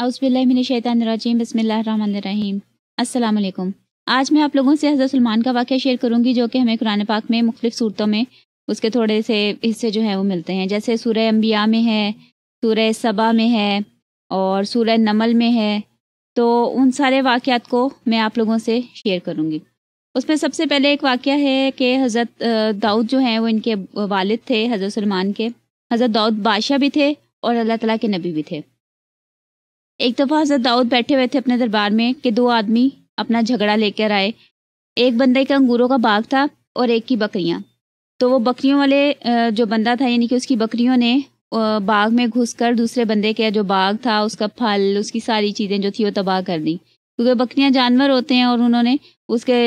अस्सलाम वालेकुम आज मैं आप लोगों से हज़रत सलमान का वाक़ शेयर करूँगी जो कि हमें कुरान पाक में मुख्तफ सूरतों में उसके थोड़े से हिस्से जो हैं वो मिलते हैं जैसे सूर्य अम्बिया में है सूर्य सबा में है और सूर्य नमल में है तो उन सारे वाक़ात को मैं आप लोगों से शेयर करूँगी उसमें सबसे पहले एक वाक़ है कि हज़रत दाऊद जो हैं वो इनके वालिद थे हज़रत सलमान के हज़रत दाऊद बादशाह भी थे और अल्लाह तला के नबी भी थे एक दफ़ा हज़रत दाऊद बैठे हुए थे अपने दरबार में कि दो आदमी अपना झगड़ा लेकर आए एक बंदे का अंगूरों का बाग था और एक की बकरियाँ तो वो बकरियों वाले जो बंदा था यानी कि उसकी बकरियों ने बाग में घुसकर दूसरे बंदे के जो बाग था उसका फल उसकी सारी चीज़ें जो थी वो तबाह कर दी क्योंकि बकरियां जानवर होते हैं और उन्होंने उसके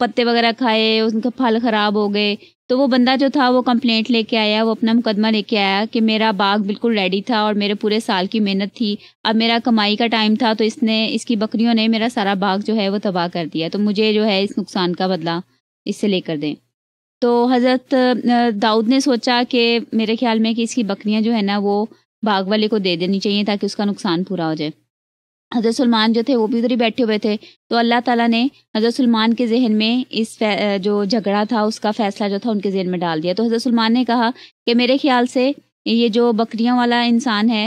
पत्ते वगैरह खाए उनका फल ख़राब हो गए तो वो बंदा जो था वो कंप्लेंट लेके आया वो अपना मुकदमा लेके आया कि मेरा बाग बिल्कुल रेडी था और मेरे पूरे साल की मेहनत थी अब मेरा कमाई का टाइम था तो इसने इसकी बकरियों ने मेरा सारा बाग जो है वो तबाह कर दिया तो मुझे जो है इस नुकसान का बदला इससे लेकर दें तो हज़रत दाऊद ने सोचा कि मेरे ख्याल में कि इसकी बकरियाँ जो है ना वो बाग वाले को दे देनी चाहिए ताकि उसका नुकसान पूरा हो जाए हज़रत सलमान जो थे वो भी उधर ही बैठे हुए थे तो अल्लाह ताला ने हज़रत सलमान के जहन में इस जो झगड़ा था उसका फ़ैसला जो था उनके जहन में डाल दिया तो हज़रत सलमान ने कहा कि मेरे ख्याल से ये जो बकरियों वाला इंसान है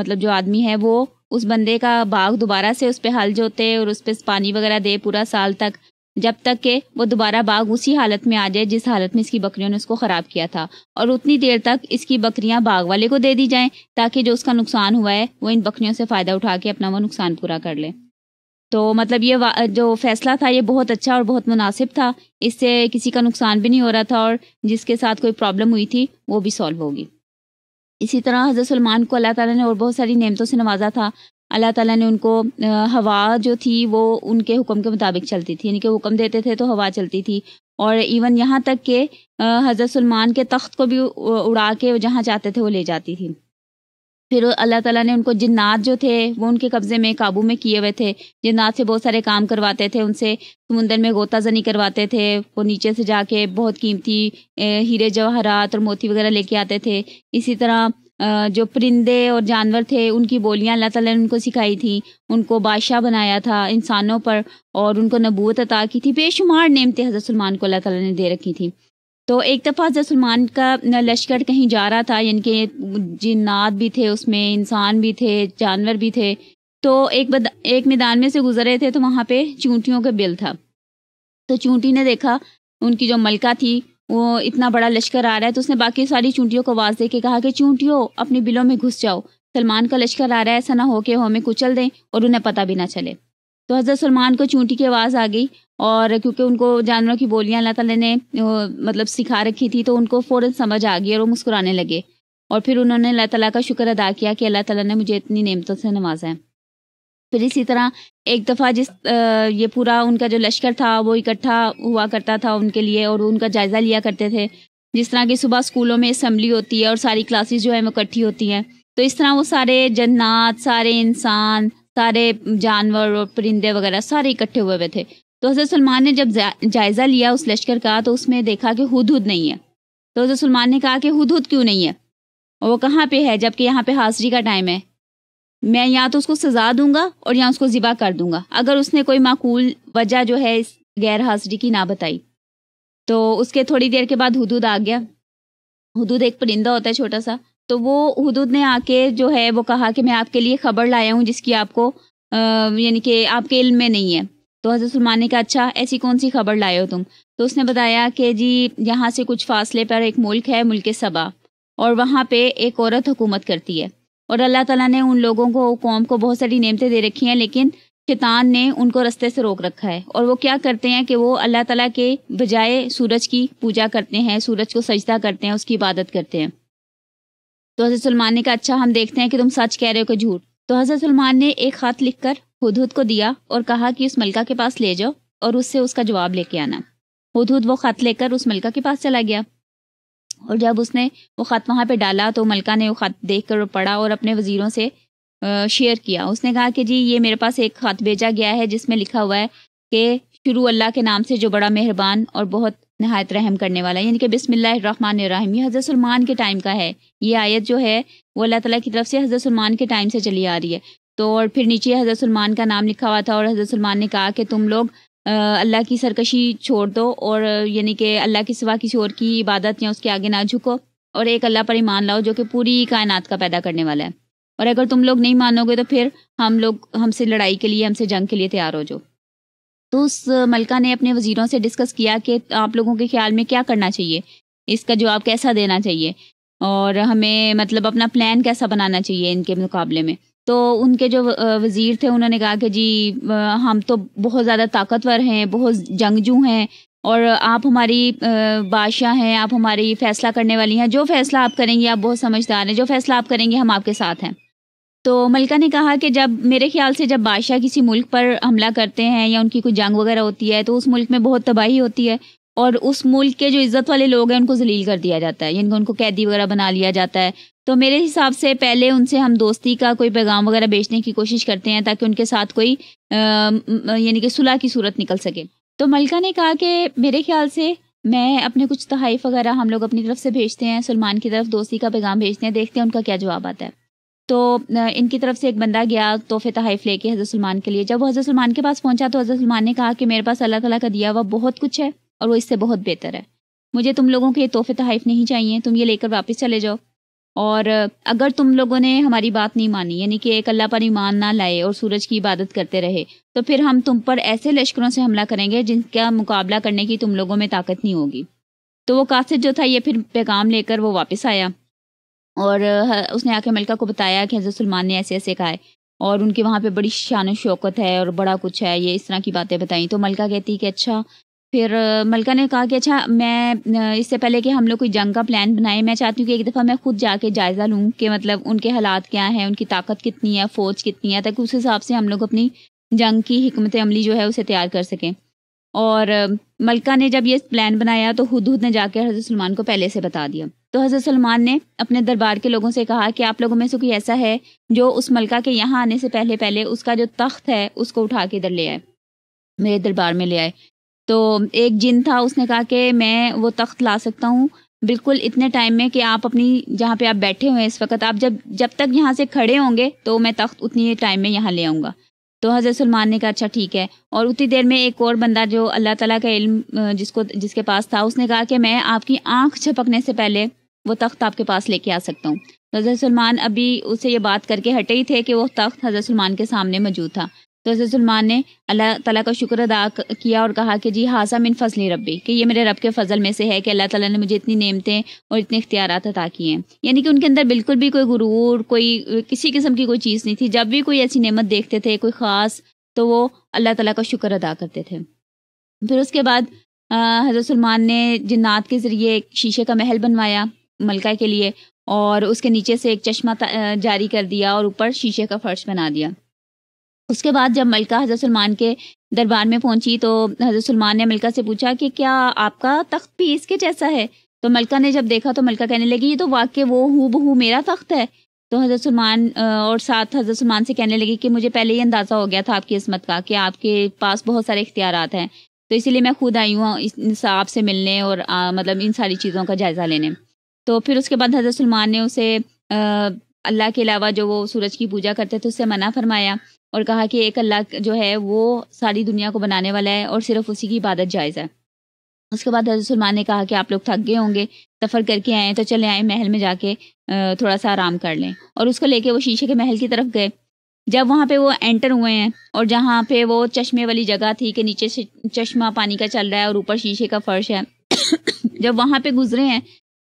मतलब जो आदमी है वो उस बंदे का बाग दोबारा से उस पर हल जोते और उस पर पानी वगैरह दे पूरा साल तक जब तक के वो दोबारा बाघ उसी हालत में आ जाए जिस हालत में इसकी बकरियों ने उसको ख़राब किया था और उतनी देर तक इसकी बकरियां बाघ वाले को दे दी जाएं ताकि जो उसका नुकसान हुआ है वो इन बकरियों से फ़ायदा उठा के अपना वो नुकसान पूरा कर ले तो मतलब ये जो फैसला था ये बहुत अच्छा और बहुत मुनासिब था इससे किसी का नुकसान भी नहीं हो रहा था और जिसके साथ कोई प्रॉब्लम हुई थी वो भी सॉल्व होगी इसी तरह हज़रत सलमान को अल्लाह ताला ने और बहुत सारी नेमतों से नवाजा था अल्लाह ताला ने उनको हवा जो थी वो उनके हुक्म के मुताबिक चलती थी यानी कि हुक्म देते थे तो हवा चलती थी और इवन यहाँ तक के हज़रत सलमान के तख्त को भी उड़ा के जहाँ चाहते थे वो ले जाती थी फिर अल्लाह ताला ने उनको जिन्नात जो थे वो उनके कब्ज़े में काबू में किए हुए थे जिन्नात से बहुत सारे काम करवाते थे उनसे समुंदर में गोता जनी करवाते थे वो नीचे से जाके बहुत कीमती हीरे जवाहरात और मोती वगैरह लेके आते थे इसी तरह जो परिंदे और जानवर थे उनकी बोलियाँ अल्लाह ताला ने उनको सिखाई थी उनको बादशाह बनाया था इंसानों पर और उनको नबूत अता की थी बेशुमार नेमतें हज़रत सलमान को अल्लाह ताला ने दे रखी थी तो एक दफ़ा हज़रत सलमान का लश्कर कहीं जा रहा था यानी कि जिन्नात भी थे उसमें इंसान भी थे जानवर भी थे तो एक बद, एक मैदान में से गुजरे थे तो वहाँ पे चूंटियों का बिल था तो चूंटी ने देखा उनकी जो मलका थी वो इतना बड़ा लश्कर आ रहा है तो उसने बाकी सारी चूंटियों को आवाज़ दे के कहा कि चूंटियों अपने बिलों में घुस जाओ सलमान का लश्कर आ रहा है ऐसा ना हो कि हमें कुचल दें और उन्हें पता भी ना चले तो हज़रत सलमान को चूंटी की आवाज़ आ गई और क्योंकि उनको जानवरों की बोलियाँ अल्लाह तला ने मतलब सिखा रखी थी तो उनको फ़ौर समझ आ गई और वो मुस्कुराने लगे और फिर उन्होंने अल्लाह तला का शुक्र अदा किया कि अल्लाह तला ने मुझे इतनी नियमतों से नवाजा है फिर इसी तरह एक दफ़ा जिस ये पूरा उनका जो लश्कर था वो इकट्ठा हुआ करता था उनके लिए और उनका जायज़ा लिया करते थे जिस तरह की सुबह स्कूलों में असम्बली होती है और सारी क्लासेस जो है वो इकट्ठी होती हैं तो इस तरह वो सारे जन्नात सारे इंसान सारे जानवर और परिंदे वगैरह सारे इकट्ठे हुए हुए थे तो हज़रत सलमान ने जब जायज़ा लिया उस लश्कर का तो उसमें देखा कि हुद हुद नहीं है तो हज़रत सलमान ने कहा कि हुद हुद क्यों नहीं है वो कहाँ पे है जबकि यहाँ पे हाजिरी का टाइम है मैं या तो उसको सजा दूंगा और या उसको ज़िबा कर दूंगा अगर उसने कोई माकूल वजह जो है इस गैर हाजिरी की ना बताई तो उसके थोड़ी देर के बाद हदूद आ गया हदूद एक परिंदा होता है छोटा सा तो वो हदूद ने आके जो है वो कहा कि मैं आपके लिए ख़बर लाया हूँ जिसकी आपको यानी कि आपके इल्म में नहीं है तो हज़रत सलमान ने कहा अच्छा ऐसी कौन सी खबर लाए हो तुम तो उसने बताया कि जी यहाँ से कुछ फासले पर एक मुल्क है मुल्क सबा और वहाँ पे एक औरत हुकूमत करती है और अल्लाह तला ने उन लोगों को कौम को बहुत सारी नियमतें दे रखी हैं लेकिन शैतान ने उनको रस्ते से रोक रखा है और वो क्या करते हैं कि वो अल्लाह तला के बजाय सूरज की पूजा करते हैं सूरज को सजदा करते हैं उसकी इबादत करते हैं तो हज़रत सलमान ने कहा अच्छा हम देखते हैं कि तुम सच कह रहे हो कि झूठ तो हज़रत सलमान ने एक ख़त लिख कर हदूद को दिया और कहा कि उस मलका के पास ले जाओ और उससे उसका जवाब लेके आना हदूद वो ख़त लेकर उस मलका के पास चला गया और जब उसने वो ख़त वहाँ पे डाला तो मलका ने वो ख़त देख कर पढ़ा और अपने वज़ीरों से शेयर किया उसने कहा कि जी ये मेरे पास एक ख़त भेजा गया है जिसमें लिखा हुआ है कि शुरू अल्लाह के नाम से जो बड़ा मेहरबान और बहुत नहायत रहम करने वाला यानी कि बिसमिल्लाम ये हज़रत सलमान के टाइम का है ये आयत जो है वो अल्लाह ताली की तरफ से हज़रत सलमान के टाइम से चली आ रही है तो और फिर नीचे हज़रत सलमान का नाम लिखा हुआ था और हज़रत सलमान ने कहा कि तुम लोग अल्लाह की सरकशी छोड़ दो और यानी कि अल्लाह के सिवा किसी और की इबादत या उसके आगे ना झुको और एक अल्लाह पर ईमान लाओ जो कि पूरी कायनात का पैदा करने वाला है और अगर तुम लोग नहीं मानोगे तो फिर हम लोग हमसे लड़ाई के लिए हमसे जंग के लिए तैयार हो जाओ तो उस मलका ने अपने वज़ीरों से डिस्कस किया कि आप लोगों के ख्याल में क्या करना चाहिए इसका जवाब कैसा देना चाहिए और हमें मतलब अपना प्लान कैसा बनाना चाहिए इनके मुकाबले में तो उनके जो वज़ीर थे उन्होंने कहा कि जी हम तो बहुत ज़्यादा ताकतवर हैं बहुत जंगजू हैं और आप हमारी बादशाह हैं आप हमारी फ़ैसला करने वाली हैं जो फ़ैसला आप करेंगी आप बहुत समझदार हैं जो फ़ैसला आप करेंगे हम आपके साथ हैं तो मलका ने कहा कि जब मेरे ख्याल से जब बादशाह किसी मुल्क पर हमला करते हैं या उनकी कोई जंग वगैरह होती है तो उस मुल्क में बहुत तबाही होती है और उस मुल्क के जो इज़्ज़त वाले लोग हैं उनको जलील कर दिया जाता है यानी उनको कैदी वगैरह बना लिया जाता है तो मेरे हिसाब से पहले उनसे हम दोस्ती का कोई पैगाम वगैरह बेचने की कोशिश करते हैं ताकि उनके साथ कोई यानी कि सुलह की सूरत निकल सके तो मलका ने कहा कि मेरे ख्याल से मैं अपने कुछ तहाइफ वगैरह हम लोग अपनी तरफ से भेजते हैं सलमान की तरफ दोस्ती का पैगाम भेजते हैं देखते हैं उनका क्या जवाब आता है तो इनकी तरफ से एक बंदा गया तोहफे तहाइफ लेके हज़रत सलमान के लिए जब वो हज़रत सलमान के पास पहुंचा तो हज़रत सलमान ने कहा कि मेरे पास अल्लाह तला का दिया हुआ बहुत कुछ है और वो इससे बहुत बेहतर है मुझे तुम लोगों के तोहफे तहाइफ नहीं चाहिए तुम ये लेकर वापस चले जाओ और अगर तुम लोगों ने हमारी बात नहीं मानी यानी कि एक अल्लाह पर ईमान ना लाए और सूरज की इबादत करते रहे तो फिर हम तुम पर ऐसे लश्करों से हमला करेंगे जिनका मुकाबला करने की तुम लोगों में ताकत नहीं होगी तो वो कासिद जो था ये फिर पैगाम लेकर वो वापस आया और उसने आके मलका को बताया कि हजरत सलमान ने ऐसे ऐसे कहा है और उनके वहाँ पे बड़ी शान शौकत है और बड़ा कुछ है ये इस तरह की बातें बताई तो मलका कहती कि अच्छा फिर मलका ने कहा कि अच्छा मैं इससे पहले कि हम लोग कोई जंग का प्लान बनाए मैं चाहती हूँ कि एक दफ़ा मैं खुद जाके जायज़ा लूँ कि मतलब उनके हालात क्या हैं उनकी ताकत कितनी है फ़ौज कितनी है ताकि उस हिसाब से हम लोग अपनी जंग की हमत अमली जो है उसे तैयार कर सकें और मलका ने जब ये प्लान बनाया तो हद हद ने जाकर हज़रत सलमान को पहले से बता दिया तो हज़रत सलमान ने अपने दरबार के लोगों से कहा कि आप लोगों में से कोई ऐसा है जो उस मलका के यहाँ आने से पहले पहले उसका जो तख्त है उसको उठा के इधर ले आए मेरे दरबार में ले आए तो एक जिन था उसने कहा कि मैं वो तख्त ला सकता हूँ बिल्कुल इतने टाइम में कि आप अपनी जहाँ पे आप बैठे हुए हैं इस वक्त आप जब जब तक यहाँ से खड़े होंगे तो मैं तख्त उतनी टाइम में यहाँ ले आऊँगा तो हज़रत सलमान ने कहा अच्छा ठीक है और उतनी देर में एक और बंदा जो अल्लाह ताला का इल्म जिसको जिसके पास था उसने कहा कि मैं आपकी आंख छपकने से पहले वो तख्त आपके पास लेके आ सकता हूँ तो हज़रत सलमान अभी उसे ये बात करके हटे ही थे कि वो तख्त हज़रत सलमान के सामने मौजूद था तो हज़रत सलमान ने अल्लाह ताला का शुक्र अदा किया और कहा कि जी हासा मिन फजली रबी कि ये मेरे रब के फजल में से है कि अल्लाह ताला ने मुझे इतनी नेमतें और इतने इख्तियार अदा किए हैं यानी कि उनके अंदर बिल्कुल भी कोई गुरूर कोई किसी किस्म की कोई चीज़ नहीं थी जब भी कोई ऐसी नेमत देखते थे कोई ख़ास तो वो अल्लाह तला का शुक्र अदा करते थे फिर उसके बाद हज़रत सलमान ने जन्ात के ज़रिए एक शीशे का महल बनवाया मलका के लिए और उसके नीचे से एक चश्मा जारी कर दिया और ऊपर शीशे का फ़र्श बना दिया उसके बाद जब मलका हज़रत सलमान के दरबार में पहुंची तो हज़रत सलमान ने मलका से पूछा कि क्या आपका तख्त भी इसके जैसा है तो मलका ने जब देखा तो मलका कहने लगी ये तो वाक्य वो हूँ बहू मेरा तख्त है तो हज़रत सलमान और साथ हज़रत सलमान से कहने लगी कि मुझे पहले ही अंदाज़ा हो गया था आपकी इसमत का कि आपके पास बहुत सारे इख्तियार हैं तो इसीलिए मैं खुद आई हूँ आपसे मिलने और आ, मतलब इन सारी चीज़ों का जायज़ा लेने तो फिर उसके बाद हज़रत सलमान ने उसे अल्लाह के अलावा जो वो सूरज की पूजा करते थे उससे मना फरमाया और कहा कि एक अल्लाह जो है वो सारी दुनिया को बनाने वाला है और सिर्फ उसी की इबादत जायज़ है उसके बाद हजरत सलमान ने कहा कि आप लोग थक गए होंगे सफ़र करके आए तो चले आए महल में जाके थोड़ा सा आराम कर लें और उसको लेके वो शीशे के महल की तरफ गए जब वहाँ पे वो एंटर हुए हैं और जहाँ पे वो चश्मे वाली जगह थी कि नीचे से चश्मा पानी का चल रहा है और ऊपर शीशे का फर्श है जब वहाँ पे गुजरे हैं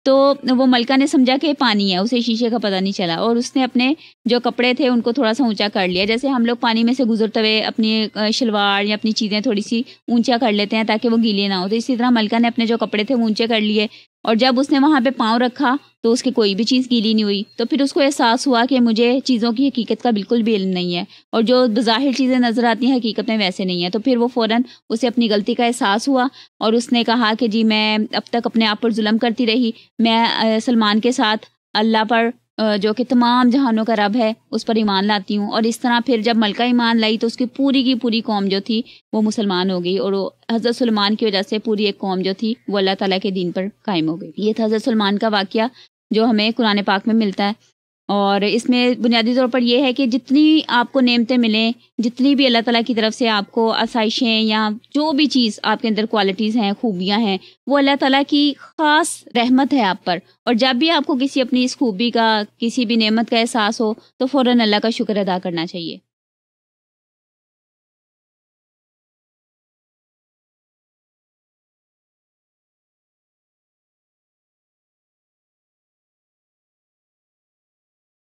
तो वो मलका ने समझा कि पानी है उसे शीशे का पता नहीं चला और उसने अपने जो कपड़े थे उनको थोड़ा सा ऊंचा कर लिया जैसे हम लोग पानी में से गुजरते हुए अपनी शलवार या अपनी चीज़ें थोड़ी सी ऊंचा कर लेते हैं ताकि वो गीले ना हो तो इसी तरह मलका ने अपने जो कपड़े थे वो ऊंचे कर लिए और जब उसने वहाँ पे पाँव रखा तो उसकी कोई भी चीज़ गीली नहीं हुई तो फिर उसको एहसास हुआ कि मुझे चीज़ों की हकीकत का बिल्कुल भी इल्म नहीं है और जो बाहिर चीज़ें नज़र आती हैं हकीकत में वैसे नहीं है तो फिर वो फ़ौर उसे अपनी गलती का एहसास हुआ और उसने कहा कि जी मैं अब तक अपने आप पर जुल्म करती रही मैं सलमान के साथ अल्लाह पर जो कि तमाम जहानों का रब है उस पर ईमान लाती हूँ और इस तरह फिर जब मलका ईमान लाई तो उसकी पूरी की पूरी कौम जो थी वो मुसलमान हो गई और वो हज़रत सलमान की वजह से पूरी एक कौम जो थी वो अल्लाह ताला के दिन पर कायम हो गई ये था हज़रत सलमान का वाक़ जो हमें कुरान पाक में मिलता है और इसमें बुनियादी तौर पर यह है कि जितनी आपको नेमतें मिलें जितनी भी अल्लाह ताला की तरफ से आपको आसाइशें या जो भी चीज़ आपके अंदर क्वालिटीज़ हैं खूबियाँ हैं वो अल्लाह ताला की ख़ास रहमत है आप पर और जब भी आपको किसी अपनी इस खूबी का किसी भी नेमत का एहसास हो तो फ़ौर अल्लाह का शुक्र अदा करना चाहिए